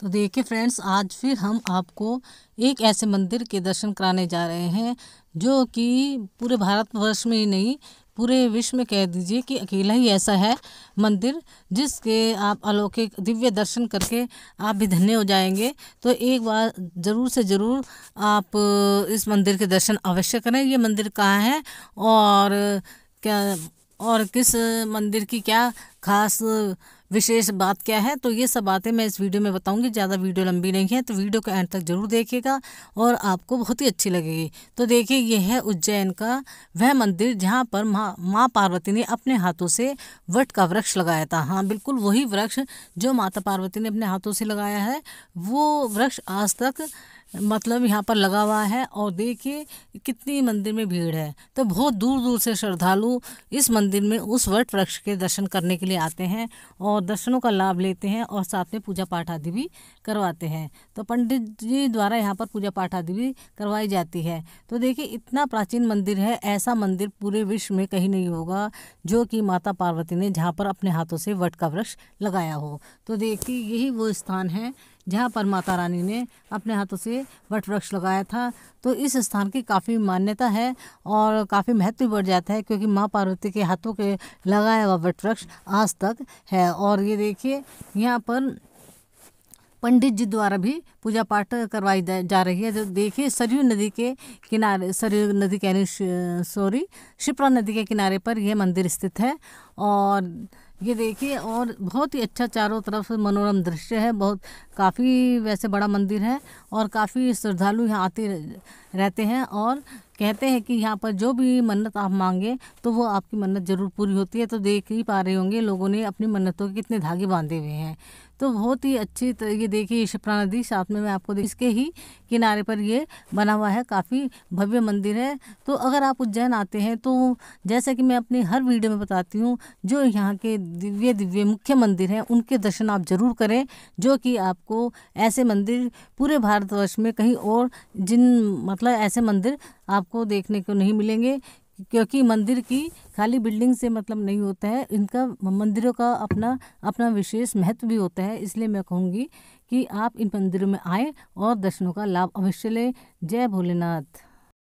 तो देखिए फ्रेंड्स आज फिर हम आपको एक ऐसे मंदिर के दर्शन कराने जा रहे हैं जो कि पूरे भारतवर्ष में ही नहीं पूरे विश्व में कह दीजिए कि अकेला ही ऐसा है मंदिर जिसके आप अलौकिक दिव्य दर्शन करके आप भी धन्य हो जाएंगे तो एक बार ज़रूर से ज़रूर आप इस मंदिर के दर्शन अवश्य करें ये मंदिर कहाँ है और क्या और किस मंदिर की क्या खास विशेष बात क्या है तो ये सब बातें मैं इस वीडियो में बताऊंगी ज़्यादा वीडियो लंबी नहीं है तो वीडियो को एंड तक ज़रूर देखिएगा और आपको बहुत ही अच्छी लगेगी तो देखिए ये है उज्जैन का वह मंदिर जहाँ पर माँ माँ पार्वती ने अपने हाथों से वट का वृक्ष लगाया था हाँ बिल्कुल वही वृक्ष जो माता पार्वती ने अपने हाथों से लगाया है वो वृक्ष आज तक मतलब यहाँ पर लगा हुआ है और देखिए कितनी मंदिर में भीड़ है तो बहुत दूर दूर से श्रद्धालु इस मंदिर में उस वट वृक्ष के दर्शन करने के लिए आते हैं और दर्शनों का लाभ लेते हैं और साथ में पूजा पाठ आदि भी करवाते हैं तो पंडित जी द्वारा यहाँ पर पूजा पाठ आदि भी करवाई जाती है तो देखिए इतना प्राचीन मंदिर है ऐसा मंदिर पूरे विश्व में कहीं नहीं होगा जो कि माता पार्वती ने जहाँ पर अपने हाथों से वट का वृक्ष लगाया हो तो देखिए यही वो स्थान है जहाँ पर माता रानी ने अपने हाथों से वट वृक्ष लगाया था तो इस स्थान की काफ़ी मान्यता है और काफ़ी महत्व बढ़ जाता है क्योंकि माँ पार्वती के हाथों के लगाया हुआ वट वृक्ष आज तक है और ये देखिए यहाँ पर पंडित जी द्वारा भी पूजा पाठ करवाई जा रही है जो देखिए सरयू नदी के किनारे सरयू नदी के यानी सॉरी शिप्रा नदी के किनारे पर यह मंदिर स्थित है और ये देखिए और बहुत ही अच्छा चारों तरफ मनोरम दृश्य है बहुत काफ़ी वैसे बड़ा मंदिर है और काफ़ी श्रद्धालु यहाँ आते रहते हैं और कहते हैं कि यहाँ पर जो भी मन्नत आप मांगे तो वो आपकी मन्नत ज़रूर पूरी होती है तो देख ही पा रहे होंगे लोगों ने अपनी मन्नतों के कितने धागे बांधे हुए हैं तो बहुत ही अच्छी तो ये देखिए शिप्रा नदी साथ में मैं आपको इसके ही किनारे पर ये बना हुआ है काफ़ी भव्य मंदिर है तो अगर आप उज्जैन आते हैं तो जैसा कि मैं अपनी हर वीडियो में बताती हूँ जो यहाँ के दिव्य दिव्य मुख्य मंदिर हैं उनके दर्शन आप ज़रूर करें जो कि आपको आपको ऐसे मंदिर पूरे भारतवर्ष में कहीं और जिन मतलब ऐसे मंदिर आपको देखने को नहीं मिलेंगे क्योंकि मंदिर की खाली बिल्डिंग से मतलब नहीं होता है इनका मंदिरों का अपना अपना विशेष महत्व भी होता है इसलिए मैं कहूँगी कि आप इन मंदिरों में आएँ और दर्शनों का लाभ अवश्य लें जय भोलेनाथ